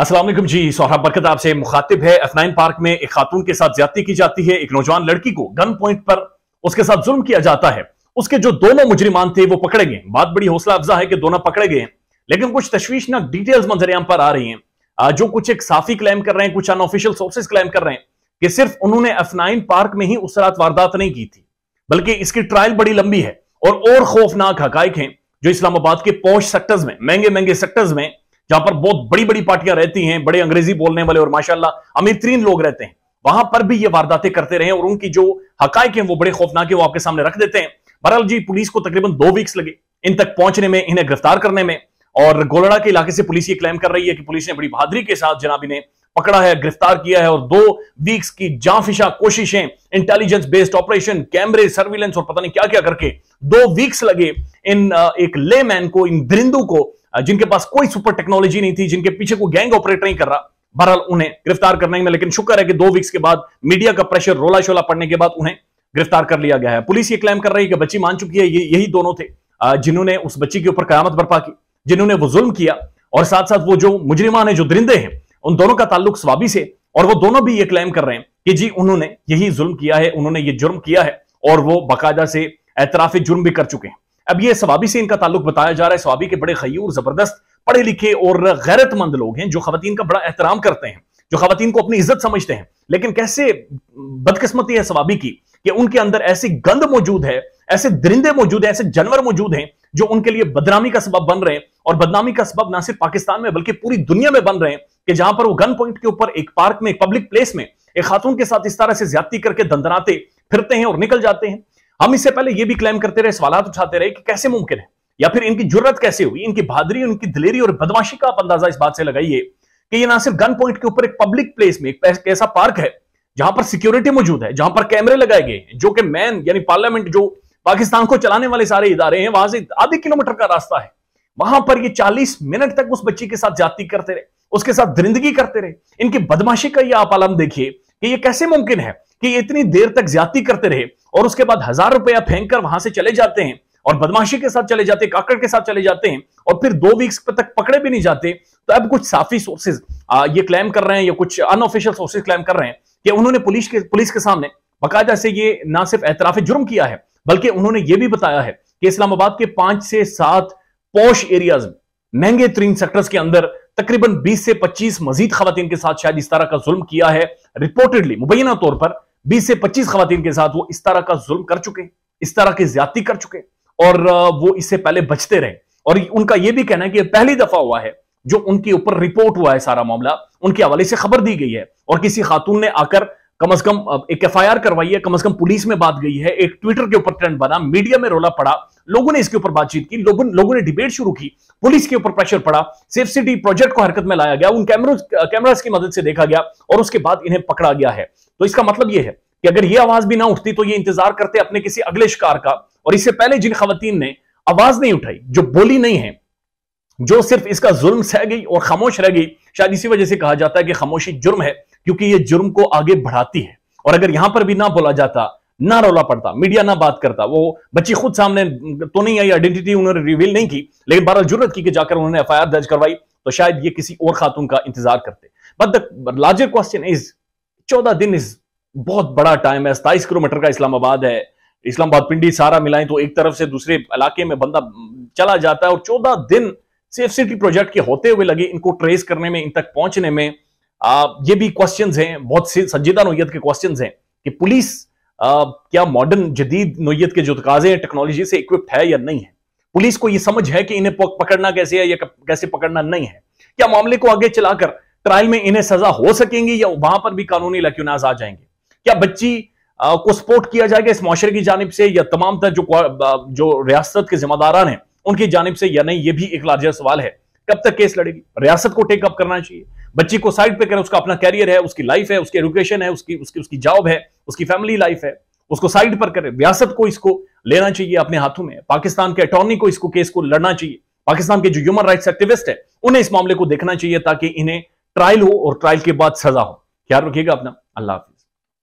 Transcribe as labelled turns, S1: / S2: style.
S1: असलम जी सौरभ बरकत आपसे मुखातिब है अफनाइन पार्क में एक खातून के साथ ज्यादा की जाती है एक नौजवान लड़की को गन पॉइंट पर उसके साथ जुल्म किया जाता है उसके जो दोनों मुजरिमान थे वो पकड़े गए बात बड़ी हौसला अफजा है कि दोनों पकड़े गए लेकिन कुछ तश्वीशनाक डिटेल्स मंजरेआम पर आ रही हैं जो कुछ एक साफी क्लेम कर रहे हैं कुछ अनऑफिशियल सोर्सेज क्लेम कर रहे हैं कि सिर्फ उन्होंने अफनाइन पार्क में ही उस रात वारदात नहीं की थी बल्कि इसकी ट्रायल बड़ी लंबी है और और खौफनाक हकैक हैं जो इस्लामाबाद के पौष सेक्टर्स में महंगे महंगे सेक्टर्स में जहां पर बहुत बड़ी बड़ी पार्टियां रहती हैं बड़े अंग्रेजी बोलने वाले और माशाला अमीर तरीन लोग रहते हैं वहां पर भी ये वारदातें करते रहे और उनकी जो हक है वो बड़े खौफनाक है वो आपके सामने रख देते हैं बहरहाल जी पुलिस को तकरीबन दो वीक्स लगे इन तक पहुंचने में इन्हें गिरफ्तार करने में और गोलड़ा के इलाके से पुलिस ये क्लेम कर रही है कि पुलिस ने बड़ी बहादरी के साथ जनाब इन्हें पकड़ा है गिरफ्तार किया है और दो वीक्स की जाफिशा कोशिशें इंटेलिजेंस बेस्ड ऑपरेशन कैमरे सर्विलेंस और पता नहीं क्या क्या करके दो वीक्स लगे इन एक लेमैन को इन दरिंदू को जिनके पास कोई सुपर टेक्नोलॉजी नहीं थी जिनके पीछे कोई गैंग ऑपरेट नहीं कर रहा बहरहाल उन्हें गिरफ्तार करने में लेकिन शुक्र है कि दो वीक्स के बाद मीडिया का प्रेशर रोला शोला पड़ने के बाद उन्हें गिरफ्तार कर लिया गया है पुलिस ये क्लेम कर रही है कि बच्ची मान चुकी है ये यही दोनों थे जिन्होंने उस बच्ची के ऊपर क्यामत बर्पा की जिन्होंने वो जुल्म किया और साथ साथ वो जो मुजरिमान है जो दरिंदे हैं उन दोनों का ताल्लुक स्वाबी से और वो दोनों भी ये क्लेम कर रहे हैं कि जी उन्होंने यही जुल्म किया है उन्होंने ये जुर्म किया है और वो बाकायदा से एतराफी जुर्म भी कर चुके हैं अब ये सवाबी से इनका ताल्लुक बताया जा रहा है सवाबी के बड़े खयूर जबरदस्त पढ़े लिखे और गैरतमंद लोग हैं जो खातन का बड़ा एहतराम करते हैं जो खातन को अपनी इज्जत समझते हैं लेकिन कैसे बदकस्मती है सवाबी की कि उनके अंदर ऐसी गंद मौजूद है ऐसे दरिंदे मौजूद हैं ऐसे जानवर मौजूद हैं जो उनके लिए बदनामी का सबब बन रहे हैं और बदनामी का सबब ना सिर्फ पाकिस्तान में बल्कि पूरी दुनिया में बन रहे हैं कि जहां पर वो गन पॉइंट के ऊपर एक पार्क में एक पब्लिक प्लेस में एक खातून के साथ इस तरह से ज्यादा करके दंदनाते फिरते हैं और निकल जाते हैं हम इससे पहले यह भी क्लेम करते रहे सवाल उठाते रहे कि कैसे मुमकिन है या फिर इनकी जरूरत कैसे हुई इनकी बहादरी उनकी दिलेरी और बदमाशी का आप अंदाजा इस बात से लगाइए कि ये ना सिर्फ गन पॉइंट के ऊपर एक पब्लिक प्लेस में एक ऐसा पार्क है जहां पर सिक्योरिटी मौजूद है जहां पर कैमरे लगाए गए हैं जो कि मैन यानी पार्लियामेंट जो पाकिस्तान को चलाने वाले सारे इदारे हैं वहां से आधे किलोमीटर का रास्ता है वहां पर ये चालीस मिनट तक उस बच्ची के साथ जाति करते रहे उसके साथ दरिंदगी करते रहे इनकी बदमाशी का ये आप आलम देखिए कि ये कैसे मुमकिन है कि इतनी देर तक ज्यादा करते रहे और उसके बाद हजार रुपया फेंक कर वहां से चले जाते हैं और बदमाशी के साथ चले जाते हैं काकड़ के साथ चले जाते हैं और फिर दो वीक्स तक पकड़े भी नहीं जाते तो अब कुछ साफी सोर्सेज ये क्लेम कर रहे हैं या कुछ अनऑफिशियल सोर्सेज क्लेम कर रहे हैं कि उन्होंने पुलिस के पुलिस के सामने बाकायदा से ये ना सिर्फ एतराफ जुर्म किया है बल्कि उन्होंने ये भी बताया है कि इस्लामाबाद के पांच से सात पौश एरियाज महंगे तरीन सेक्टर्स के अंदर तकरीबन 20 से 25 मजीद खातन के साथ शायद इस तरह का जुल्म किया है रिपोर्टेडली मुबैना तौर पर बीस से पच्चीस खातन के साथ वो इस तरह का जुल्म कर चुके इस तरह की ज्यादा कर चुके और वो इससे पहले बचते रहे और उनका यह भी कहना है कि पहली दफा हुआ है जो उनके ऊपर रिपोर्ट हुआ है सारा मामला उनके हवाले से खबर दी गई है और किसी खातून ने आकर कम अज कम एक एफ करवाई है कम अज कम पुलिस में बात गई है एक ट्विटर के ऊपर ट्रेंड बना मीडिया में रोला पड़ा लोगों ने इसके ऊपर बातचीत की लोगों लोगों ने डिबेट शुरू की पुलिस के ऊपर प्रेशर पड़ा सेफ सिटी प्रोजेक्ट को हरकत में लाया गया उन कैमरों कैमराज की मदद से देखा गया और उसके बाद इन्हें पकड़ा गया है तो इसका मतलब यह है कि अगर ये आवाज भी ना उठती तो ये इंतजार करते अपने किसी अगले शिकार का और इससे पहले जिन खातन ने आवाज नहीं उठाई जो बोली नहीं है जो सिर्फ इसका जुल्म सह गई और खामोश रह गई शायद इसी वजह से कहा जाता है कि खामोशी जुर्म है क्योंकि ये जुर्म को आगे बढ़ाती है और अगर यहां पर भी ना बोला जाता ना रोला पड़ता मीडिया ना बात करता वो बच्ची खुद सामने तो नहीं आई आइडेंटिटी उन्होंने रिवील नहीं की लेकिन बहरहाल जरूरत की कि जाकर उन्होंने एफ दर्ज करवाई तो शायद ये किसी और खातून का इंतजार करते but the larger question is चौदह दिन इज बहुत बड़ा टाइम है सताइस किलोमीटर का इस्लामाबाद है इस्लामाबाद पिंडी सारा मिलाएं तो एक तरफ से दूसरे इलाके में बंदा चला जाता है और चौदह दिन सिटी प्रोजेक्ट के होते हुए लगे इनको ट्रेस करने में इन तक पहुंचने में आ, ये भी क्वेश्चंस हैं बहुत संजीदा नोयत के क्वेश्चंस हैं कि पुलिस आ, क्या मॉडर्न जदीद नोयत के जो तकाजे हैं टेक्नोलॉजी से इक्विप्ड है या नहीं है पुलिस को यह समझ है कि इन्हें पकड़ना कैसे है या कैसे पकड़ना नहीं है क्या मामले को आगे चलाकर ट्रायल में इन्हें सजा हो सकेंगी या वहां पर भी कानूनी लक्यूनाज आ जाएंगे क्या बच्ची आ, को सपोर्ट किया जाएगा इस माशरे की जानब से या तमाम तर जो जो रियासत के जिम्मेदारान हैं उनकी जानब से या नहीं ये भी एक लार्जर सवाल है कब तक केस लड़ेगी रियासत को टेकअप करना चाहिए बच्ची को साइड पे करें उसका अपना कैरियर है उसकी लाइफ है उसकी एजुकेशन है उसकी उसकी उसकी जॉब है उसकी फैमिली लाइफ है उसको साइड पर करें रियासत को इसको लेना चाहिए अपने हाथों में पाकिस्तान के अटॉर्नी को इसको केस को लड़ना चाहिए पाकिस्तान के जो ह्यूमन राइट्स एक्टिविस्ट है उन्हें इस मामले को देखना चाहिए ताकि इन्हें ट्रायल हो और ट्रायल के बाद सजा हो ख्याल रखिएगा अपना अल्लाह हाफिज